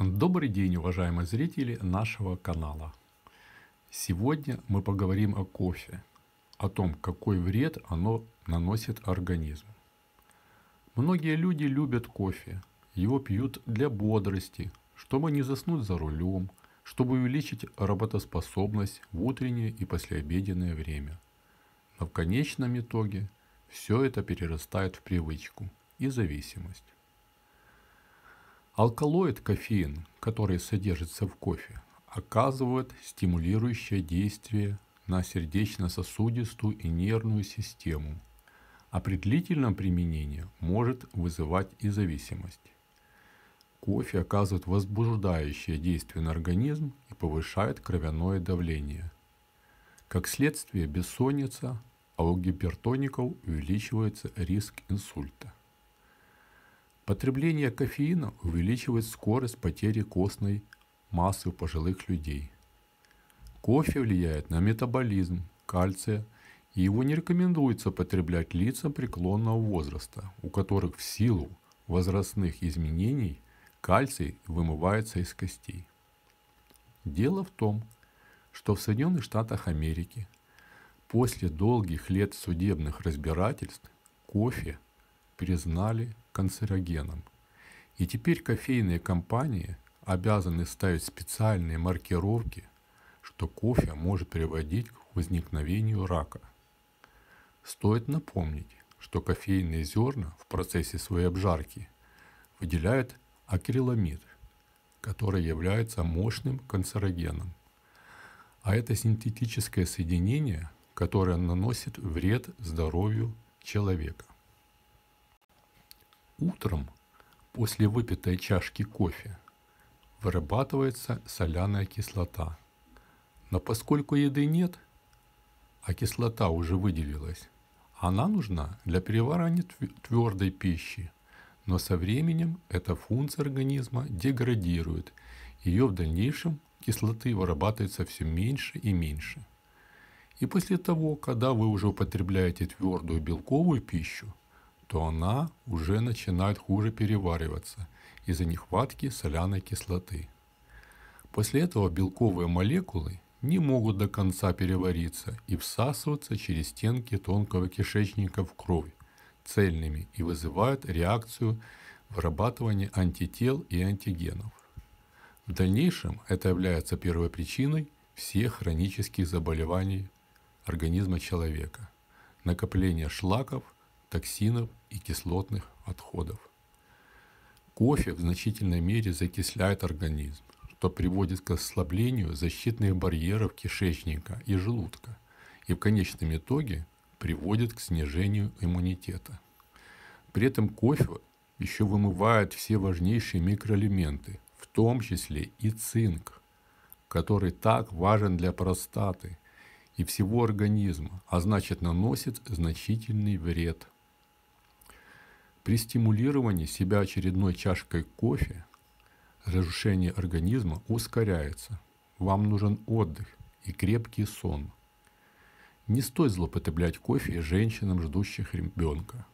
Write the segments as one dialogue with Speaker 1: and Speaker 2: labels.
Speaker 1: Добрый день, уважаемые зрители нашего канала. Сегодня мы поговорим о кофе, о том, какой вред оно наносит организму. Многие люди любят кофе, его пьют для бодрости, чтобы не заснуть за рулем, чтобы увеличить работоспособность в утреннее и послеобеденное время. Но в конечном итоге все это перерастает в привычку и зависимость. Алкалоид кофеин, который содержится в кофе, оказывает стимулирующее действие на сердечно-сосудистую и нервную систему. А при длительном применении может вызывать и зависимость. Кофе оказывает возбуждающее действие на организм и повышает кровяное давление. Как следствие бессонница, а у гипертоников увеличивается риск инсульта. Потребление кофеина увеличивает скорость потери костной массы у пожилых людей. Кофе влияет на метаболизм кальция, и его не рекомендуется потреблять лицам преклонного возраста, у которых в силу возрастных изменений кальций вымывается из костей. Дело в том, что в Соединенных Штатах Америки после долгих лет судебных разбирательств кофе признали канцерогеном. И теперь кофейные компании обязаны ставить специальные маркировки, что кофе может приводить к возникновению рака. Стоит напомнить, что кофейные зерна в процессе своей обжарки выделяют акриламид, который является мощным канцерогеном. А это синтетическое соединение, которое наносит вред здоровью человека. Утром, после выпитой чашки кофе, вырабатывается соляная кислота. Но поскольку еды нет, а кислота уже выделилась, она нужна для переварания твердой пищи. Но со временем эта функция организма деградирует. Ее в дальнейшем кислоты вырабатывается все меньше и меньше. И после того, когда вы уже употребляете твердую белковую пищу, то она уже начинает хуже перевариваться из-за нехватки соляной кислоты. После этого белковые молекулы не могут до конца перевариться и всасываться через стенки тонкого кишечника в кровь цельными и вызывают реакцию вырабатывания антител и антигенов. В дальнейшем это является первой причиной всех хронических заболеваний организма человека – накопление шлаков – токсинов и кислотных отходов. Кофе в значительной мере закисляет организм, что приводит к ослаблению защитных барьеров кишечника и желудка и в конечном итоге приводит к снижению иммунитета. При этом кофе еще вымывает все важнейшие микроэлементы, в том числе и цинк, который так важен для простаты и всего организма, а значит наносит значительный вред – при стимулировании себя очередной чашкой кофе разрушение организма ускоряется. Вам нужен отдых и крепкий сон. Не стоит злоупотреблять кофе женщинам, ждущих ребенка.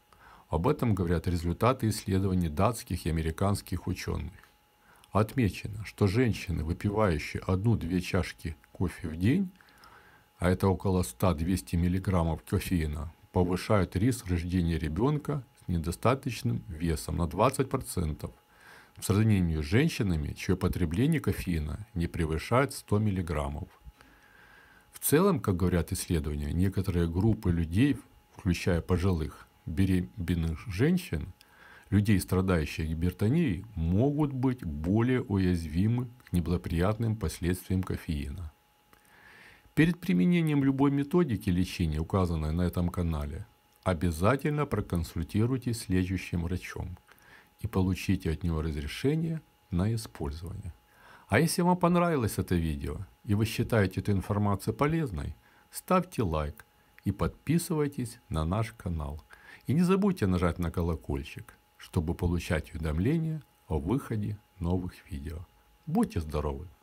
Speaker 1: Об этом говорят результаты исследований датских и американских ученых. Отмечено, что женщины, выпивающие одну-две чашки кофе в день, а это около 100-200 мг кофеина, повышают риск рождения ребенка недостаточным весом на 20% в сравнении с женщинами, чье потребление кофеина не превышает 100 мг. В целом, как говорят исследования, некоторые группы людей, включая пожилых, беременных женщин, людей, страдающих гипертонией, могут быть более уязвимы к неблагоприятным последствиям кофеина. Перед применением любой методики лечения, указанной на этом канале, обязательно проконсультируйтесь с лечащим врачом и получите от него разрешение на использование. А если вам понравилось это видео и вы считаете эту информацию полезной, ставьте лайк и подписывайтесь на наш канал. И не забудьте нажать на колокольчик, чтобы получать уведомления о выходе новых видео. Будьте здоровы!